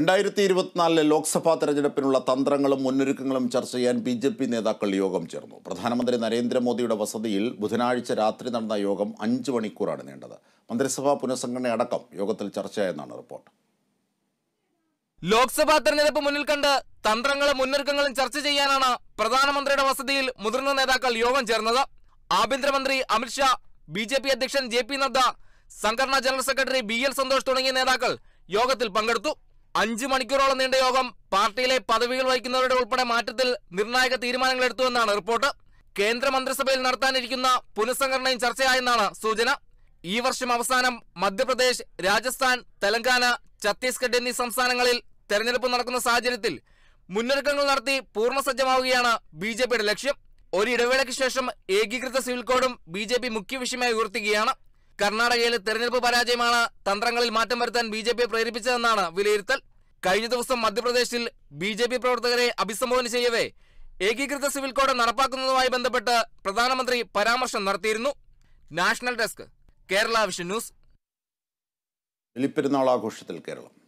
രണ്ടായിരത്തി ഇരുപത്തിനാലിലെ ലോക്സഭാ തെരഞ്ഞെടുപ്പിനുള്ള തന്ത്രങ്ങളും മുന്നൊരുക്കങ്ങളും ചർച്ച ചെയ്യാൻ ബി ജെ പി നേതാക്കൾ യോഗം ചേർന്നു പ്രധാനമന്ത്രി നരേന്ദ്രമോദിയുടെ വസതിയിൽ ബുധനാഴ്ച രാത്രി നടന്ന യോഗം അഞ്ച് മണിക്കൂറാണ് നീണ്ടത് മന്ത്രിസഭാ പുനഃസംഘടന അടക്കം യോഗത്തിൽ ചർച്ചയായെന്നാണ് റിപ്പോർട്ട് ലോക്സഭാ തെരഞ്ഞെടുപ്പ് മുന്നിൽ കണ്ട് തന്ത്രങ്ങളും മുന്നൊരുക്കങ്ങളും ചർച്ച ചെയ്യാനാണ് പ്രധാനമന്ത്രിയുടെ വസതിയിൽ മുതിർന്ന നേതാക്കൾ യോഗം ചേർന്നത് ആഭ്യന്തരമന്ത്രി അമിത്ഷാ ബി ജെ പി അധ്യക്ഷൻ ജെ പി നദ്ദ സംഘടനാ general secretary B L Santhosh തുടങ്ങിയ നേതാക്കൾ യോഗത്തിൽ പങ്കെടുത്തു അഞ്ചു മണിക്കൂറോളം നീണ്ട യോഗം പാർട്ടിയിലെ പദവികൾ വഹിക്കുന്നവരുടെ ഉൾപ്പെടെ മാറ്റത്തിൽ നിർണായക തീരുമാനങ്ങൾ എടുത്തുവെന്നാണ് റിപ്പോർട്ട് കേന്ദ്ര മന്ത്രിസഭയിൽ നടത്താനിരിക്കുന്ന പുനഃസംഘടനയും ചർച്ചയായെന്നാണ് സൂചന ഈ വർഷം അവസാനം മധ്യപ്രദേശ് രാജസ്ഥാൻ തെലങ്കാന ഛത്തീസ്ഗഡ് എന്നീ സംസ്ഥാനങ്ങളിൽ തെരഞ്ഞെടുപ്പ് നടക്കുന്ന സാഹചര്യത്തിൽ മുന്നൊരുക്കങ്ങൾ നടത്തി പൂർണ്ണസജ്ജമാവുകയാണ് ബി ജെ പിയുടെ ലക്ഷ്യം ഒരു ഇടവേളയ്ക്ക് ശേഷം ഏകീകൃത സിവിൽ കോഡും ബി ജെ പി മുഖ്യ വിഷയമായി ഉയർത്തുകയാണ് കർണാടകയിലെ തെരഞ്ഞെടുപ്പ് പരാജയമാണ് തന്ത്രങ്ങളിൽ മാറ്റം വരുത്താൻ ബി ജെ പി പ്രേരിപ്പിച്ചതെന്നാണ് വിലയിരുത്തൽ കഴിഞ്ഞ ദിവസം മധ്യപ്രദേശിൽ ബി ജെ പി പ്രവർത്തകരെ അഭിസംബോധന ചെയ്യവേ ഏകീകൃത സിവിൽ കോഡ് നടപ്പാക്കുന്നതുമായി ബന്ധപ്പെട്ട് പ്രധാനമന്ത്രി പരാമർശം നടത്തിയിരുന്നു national desk Kerala vision news Balipperunnal ആഘോഷത്തിൽ കേരളം